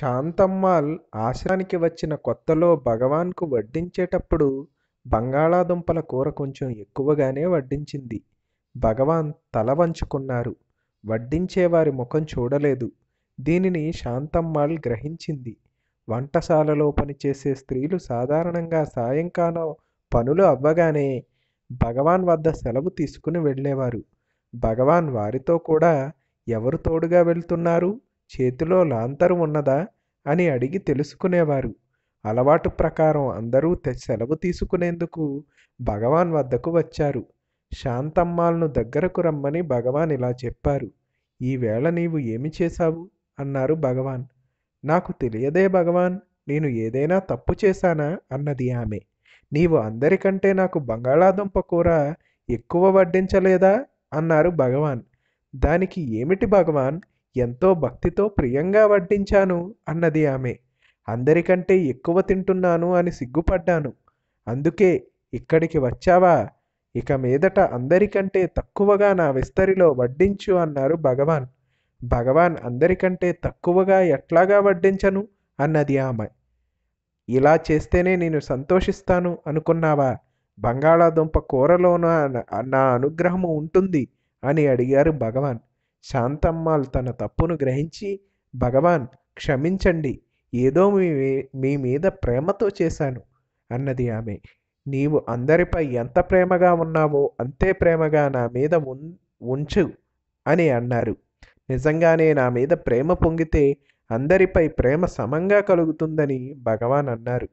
శాంతమ్మాల్ ఆశ్రమానికి వచ్చిన కొత్తలో భగవాన్కు వడ్డించేటప్పుడు బంగాళాదుంపల కూర కొంచెం ఎక్కువగానే వడ్డించింది భగవాన్ తల వంచుకున్నారు వడ్డించేవారి ముఖం చూడలేదు దీనిని శాంతమ్మాల్ గ్రహించింది వంటశాలలో పనిచేసే స్త్రీలు సాధారణంగా సాయంకాలం పనులు అవ్వగానే భగవాన్ వద్ద సెలవు తీసుకుని వెళ్ళేవారు భగవాన్ వారితో కూడా ఎవరు తోడుగా వెళ్తున్నారు చేతిలో లాంతరు ఉన్నదా అని అడిగి తెలుసుకునేవారు అలవాటు ప్రకారం అందరూ సెలవు తీసుకునేందుకు భగవాన్ వద్దకు వచ్చారు శాంతమ్మాలను దగ్గరకు రమ్మని భగవాన్ ఇలా చెప్పారు ఈవేళ నీవు ఏమి చేశావు అన్నారు భగవాన్ నాకు తెలియదే భగవాన్ నేను ఏదైనా తప్పు చేశానా అన్నది ఆమె నీవు అందరికంటే నాకు బంగాళాదుంప కూర ఎక్కువ వడ్డించలేదా అన్నారు భగవాన్ దానికి ఏమిటి భగవాన్ ఎంతో భక్తితో ప్రియంగా వడ్డించాను అన్నది ఆమె అందరికంటే ఎక్కువ తింటున్నాను అని సిగ్గుపడ్డాను అందుకే ఇక్కడికి వచ్చావా ఇక మీదట అందరికంటే తక్కువగా నా విస్తరిలో వడ్డించు అన్నారు భగవాన్ భగవాన్ అందరికంటే తక్కువగా ఎట్లాగా వడ్డించను అన్నది ఆమె ఇలా చేస్తేనే నేను సంతోషిస్తాను అనుకున్నావా బంగాళాదుంప కూరలోన నా అనుగ్రహము ఉంటుంది అని అడిగారు భగవాన్ శాంతమ్మాల్ తన తప్పును గ్రహించి భగవాన్ క్షమించండి ఏదో మీ మీ మీద ప్రేమతో చేశాను అన్నది ఆమె నీవు అందరిపై ఎంత ప్రేమగా ఉన్నావో అంతే ప్రేమగా నా మీద ఉంచు అని అన్నారు నిజంగానే నా మీద ప్రేమ పొంగితే అందరిపై ప్రేమ సమంగా కలుగుతుందని భగవాన్ అన్నారు